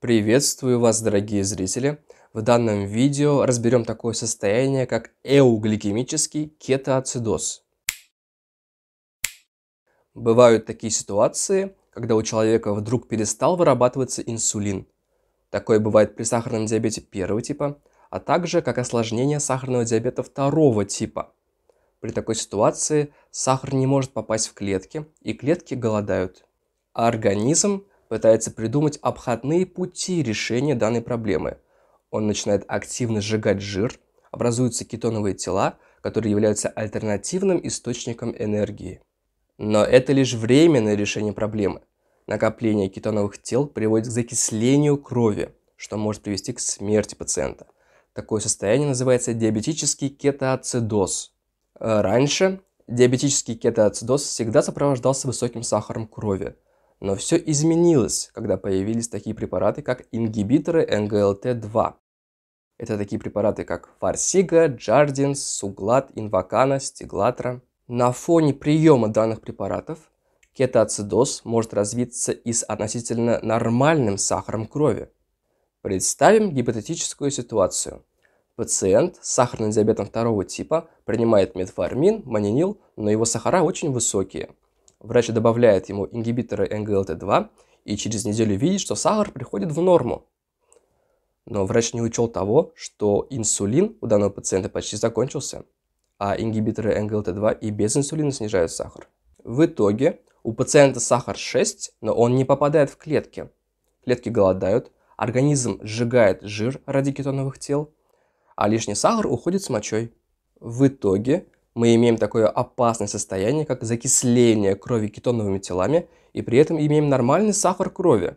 Приветствую вас, дорогие зрители! В данном видео разберем такое состояние, как эугликемический кетоацидоз. Бывают такие ситуации, когда у человека вдруг перестал вырабатываться инсулин. Такое бывает при сахарном диабете первого типа, а также как осложнение сахарного диабета второго типа. При такой ситуации сахар не может попасть в клетки, и клетки голодают. А организм пытается придумать обходные пути решения данной проблемы. Он начинает активно сжигать жир, образуются кетоновые тела, которые являются альтернативным источником энергии. Но это лишь временное решение проблемы. Накопление кетоновых тел приводит к закислению крови, что может привести к смерти пациента. Такое состояние называется диабетический кетоацидоз. Раньше диабетический кетоацидоз всегда сопровождался высоким сахаром крови – но все изменилось, когда появились такие препараты, как ингибиторы НГЛТ-2. Это такие препараты, как Фарсига, Джардинс, Суглат, Инвакана, стиглатра. На фоне приема данных препаратов кетоацидоз может развиться и с относительно нормальным сахаром крови. Представим гипотетическую ситуацию. Пациент с сахарным диабетом второго типа принимает метформин, манинил, но его сахара очень высокие – Врач добавляет ему ингибиторы НГЛТ-2 и через неделю видит, что сахар приходит в норму. Но врач не учел того, что инсулин у данного пациента почти закончился, а ингибиторы НГЛТ-2 и без инсулина снижают сахар. В итоге у пациента сахар 6, но он не попадает в клетки. Клетки голодают, организм сжигает жир ради кетоновых тел, а лишний сахар уходит с мочой. В итоге мы имеем такое опасное состояние, как закисление крови кетоновыми телами, и при этом имеем нормальный сахар крови.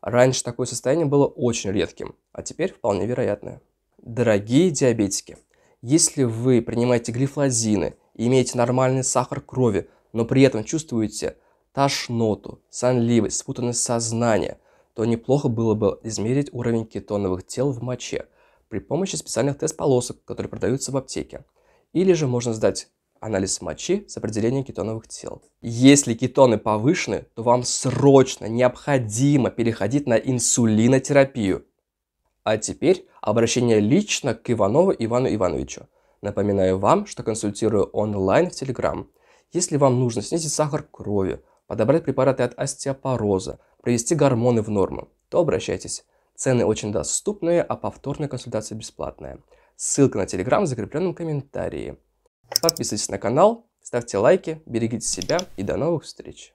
Раньше такое состояние было очень редким, а теперь вполне вероятное. Дорогие диабетики, если вы принимаете глифлозины и имеете нормальный сахар крови, но при этом чувствуете тошноту, сонливость, спутанность сознания, то неплохо было бы измерить уровень кетоновых тел в моче при помощи специальных тест-полосок, которые продаются в аптеке. Или же можно сдать анализ мочи с определением кетоновых тел. Если кетоны повышены, то вам срочно необходимо переходить на инсулинотерапию. А теперь обращение лично к Иванову Ивану Ивановичу. Напоминаю вам, что консультирую онлайн в Телеграм. Если вам нужно снизить сахар крови, подобрать препараты от остеопороза, привести гормоны в норму, то обращайтесь. Цены очень доступные, а повторная консультация бесплатная. Ссылка на Телеграм в закрепленном комментарии. Подписывайтесь на канал, ставьте лайки, берегите себя и до новых встреч!